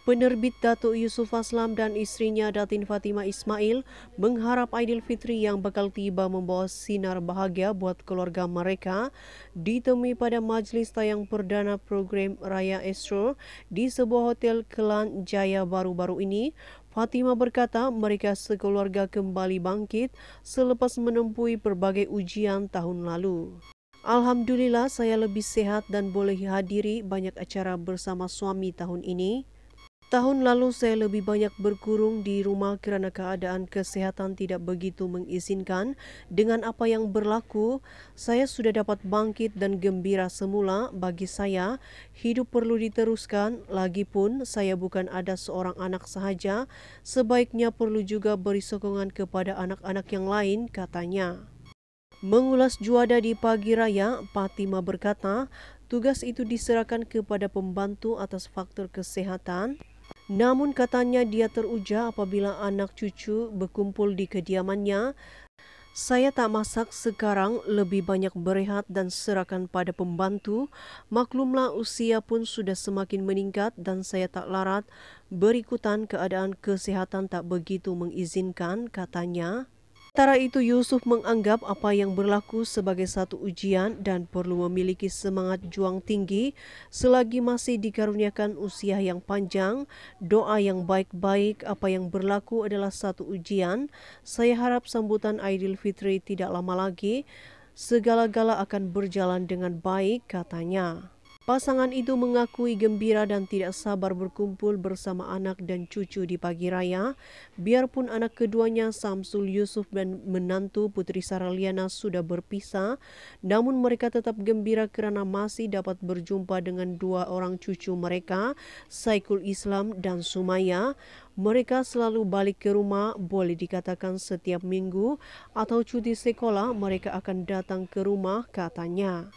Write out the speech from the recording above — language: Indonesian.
Penerbit Datuk Yusuf Aslam dan istrinya Datin Fatima Ismail mengharap Aidil Fitri yang bakal tiba membawa sinar bahagia buat keluarga mereka ditemui pada majlis tayang perdana program Raya Estro di sebuah hotel Kelan Jaya baru-baru ini. Fatima berkata mereka sekeluarga kembali bangkit selepas menempuhi berbagai ujian tahun lalu. Alhamdulillah saya lebih sehat dan boleh hadiri banyak acara bersama suami tahun ini. Tahun lalu saya lebih banyak berkurung di rumah kerana keadaan kesehatan tidak begitu mengizinkan. Dengan apa yang berlaku, saya sudah dapat bangkit dan gembira semula. Bagi saya, hidup perlu diteruskan. Lagipun saya bukan ada seorang anak sahaja. Sebaiknya perlu juga beri sokongan kepada anak-anak yang lain, katanya. Mengulas juada di pagi raya, Fatima berkata, tugas itu diserahkan kepada pembantu atas faktor kesehatan namun katanya dia teruja apabila anak cucu berkumpul di kediamannya. Saya tak masak sekarang, lebih banyak berehat dan serahkan pada pembantu. Maklumlah usia pun sudah semakin meningkat dan saya tak larat. Berikutan keadaan kesehatan tak begitu mengizinkan, katanya. Sementara itu Yusuf menganggap apa yang berlaku sebagai satu ujian dan perlu memiliki semangat juang tinggi selagi masih dikaruniakan usia yang panjang, doa yang baik-baik, apa yang berlaku adalah satu ujian. Saya harap sambutan Aidil Fitri tidak lama lagi, segala-gala akan berjalan dengan baik katanya. Pasangan itu mengakui gembira dan tidak sabar berkumpul bersama anak dan cucu di pagi raya, biarpun anak keduanya Samsul Yusuf dan menantu Putri Saraliana sudah berpisah, namun mereka tetap gembira karena masih dapat berjumpa dengan dua orang cucu mereka, Saikul Islam dan Sumaya. Mereka selalu balik ke rumah, boleh dikatakan setiap minggu atau cuti sekolah mereka akan datang ke rumah, katanya.